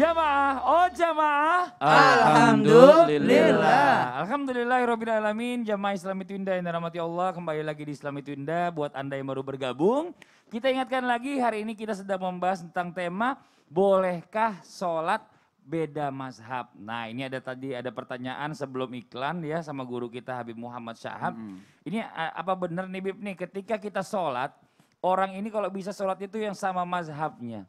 Jamaah, oh jamaah. Alhamdulillah. Alhamdulillah, Robbil Alamin. Jamaah Islami Tunda yang dirahmati Allah. Kembali lagi di Islami Tunda. Buat Anda yang baru bergabung. Kita ingatkan lagi, hari ini kita sedang membahas tentang tema. Bolehkah sholat beda mazhab? Nah ini ada tadi ada pertanyaan sebelum iklan ya sama guru kita Habib Muhammad Syahab. Mm -hmm. Ini apa benar nih Bib nih ketika kita sholat. Orang ini kalau bisa sholat itu yang sama mazhabnya.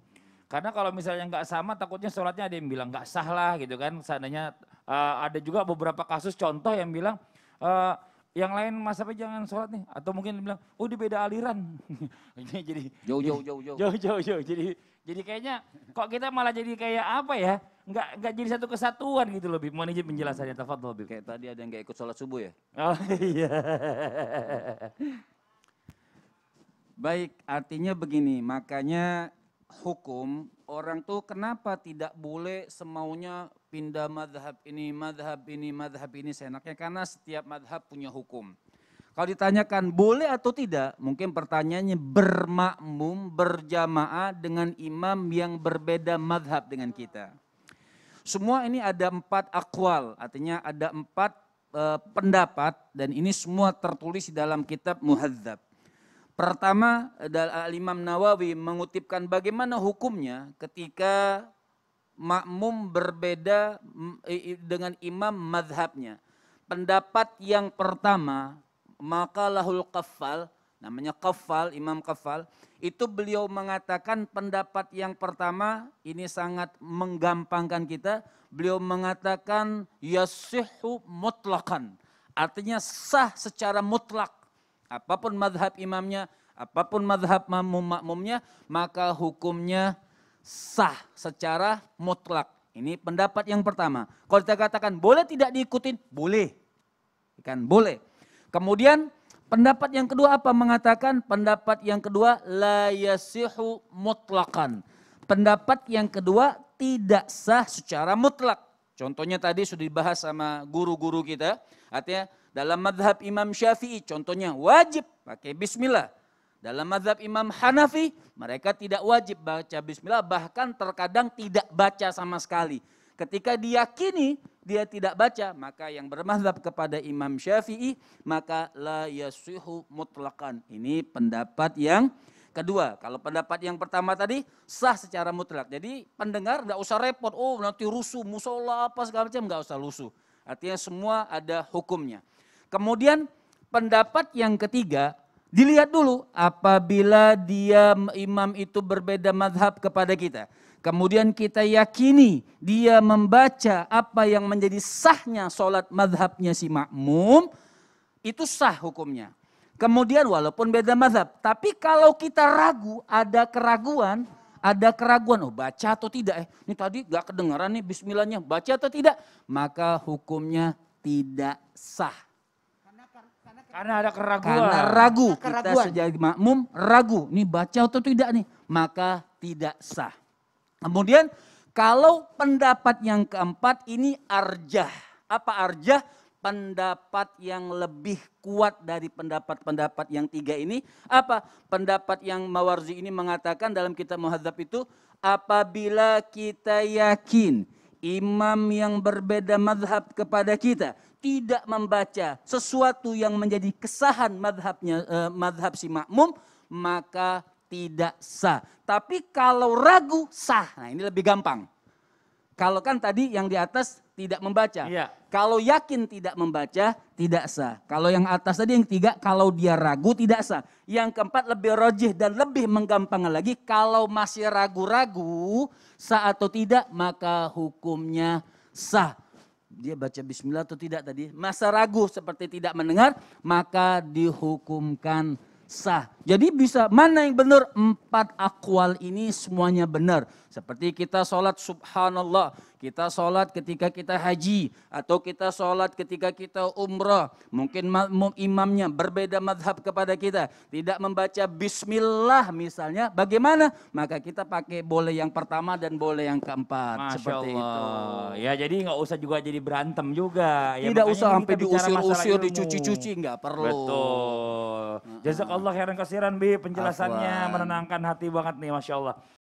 Karena kalau misalnya nggak sama takutnya sholatnya ada yang bilang nggak sah lah gitu kan. Seandainya uh, ada juga beberapa kasus contoh yang bilang uh, yang lain mas apa jangan sholat nih atau mungkin bilang oh di beda aliran jadi jauh jauh jauh jauh jauh jauh jauh jadi jadi kayaknya kok kita malah jadi kayak apa ya nggak nggak jadi satu kesatuan gitu loh Bib mohon penjelasannya tafadhol lebih kayak tadi ada yang nggak ikut sholat subuh ya oh iya baik artinya begini makanya hukum, orang tuh kenapa tidak boleh semaunya pindah madhab ini, madhab ini, madhab ini seenaknya. Karena setiap madhab punya hukum. Kalau ditanyakan boleh atau tidak, mungkin pertanyaannya bermakmum, berjamaah dengan imam yang berbeda madhab dengan kita. Semua ini ada empat akwal, artinya ada empat e, pendapat dan ini semua tertulis dalam kitab muhadzab. Pertama, eh, Al-Imam Nawawi mengutipkan bagaimana hukumnya ketika makmum berbeda dengan imam madhabnya. Pendapat yang pertama, maka lahul kafal, namanya kafal, imam kafal, itu beliau mengatakan pendapat yang pertama ini sangat menggampangkan kita. Beliau mengatakan yasihu mutlakan, artinya sah secara mutlak Apapun madhab imamnya, apapun madhab makmum makmumnya, maka hukumnya sah secara mutlak. Ini pendapat yang pertama. Kalau kita katakan boleh tidak diikutin, boleh. Kan boleh. Kemudian pendapat yang kedua apa mengatakan? Pendapat yang kedua la yasihu mutlakan. Pendapat yang kedua tidak sah secara mutlak. Contohnya tadi sudah dibahas sama guru-guru kita. Artinya dalam madhab Imam Syafi'i contohnya wajib pakai bismillah. Dalam madhab Imam Hanafi mereka tidak wajib baca bismillah bahkan terkadang tidak baca sama sekali. Ketika diyakini dia tidak baca maka yang bermadhab kepada Imam Syafi'i maka la yasuhu mutlakan. Ini pendapat yang Kedua, kalau pendapat yang pertama tadi sah secara mutlak. Jadi pendengar nggak usah repot, oh nanti rusuh, musola apa segala macam nggak usah rusuh. Artinya semua ada hukumnya. Kemudian pendapat yang ketiga dilihat dulu apabila dia imam itu berbeda madhab kepada kita. Kemudian kita yakini dia membaca apa yang menjadi sahnya sholat madhabnya si makmum, itu sah hukumnya. Kemudian walaupun beda mazhab, tapi kalau kita ragu, ada keraguan, ada keraguan, oh baca atau tidak, eh ini tadi gak kedengaran nih bismillahnya, baca atau tidak, maka hukumnya tidak sah. Karena, karena, karena ada keraguan. Karena ragu, karena keraguan. kita sejak makmum ragu, ini baca atau tidak nih, maka tidak sah. Kemudian kalau pendapat yang keempat ini arjah. Apa arjah? pendapat yang lebih kuat dari pendapat-pendapat yang tiga ini. Apa? Pendapat yang Mawarzi ini mengatakan dalam kitab Muhadzab itu, apabila kita yakin imam yang berbeda madhab kepada kita, tidak membaca sesuatu yang menjadi kesahan madhabnya, eh, madhab si makmum, maka tidak sah. Tapi kalau ragu, sah. Nah ini lebih gampang. Kalau kan tadi yang di atas tidak membaca. Iya. Kalau yakin tidak membaca, tidak sah. Kalau yang atas tadi yang tiga, kalau dia ragu tidak sah. Yang keempat lebih rojih dan lebih menggampangkan lagi. Kalau masih ragu-ragu, sah atau tidak, maka hukumnya sah. Dia baca bismillah atau tidak tadi. Masa ragu seperti tidak mendengar, maka dihukumkan sah sah. Jadi bisa mana yang benar? Empat akwal ini semuanya benar. Seperti kita sholat subhanallah, kita sholat ketika kita haji, atau kita sholat ketika kita umrah. Mungkin imamnya berbeda madhab kepada kita, tidak membaca bismillah misalnya. Bagaimana? Maka kita pakai boleh yang pertama dan boleh yang keempat. Masya Seperti Allah. itu. Ya jadi nggak usah juga jadi berantem juga. Ya, tidak usah sampai diusir-usir, dicuci-cuci, nggak perlu. Betul. Jazakallah khairan kasiran Bi penjelasannya Akhwan. menenangkan hati banget nih Masya Allah.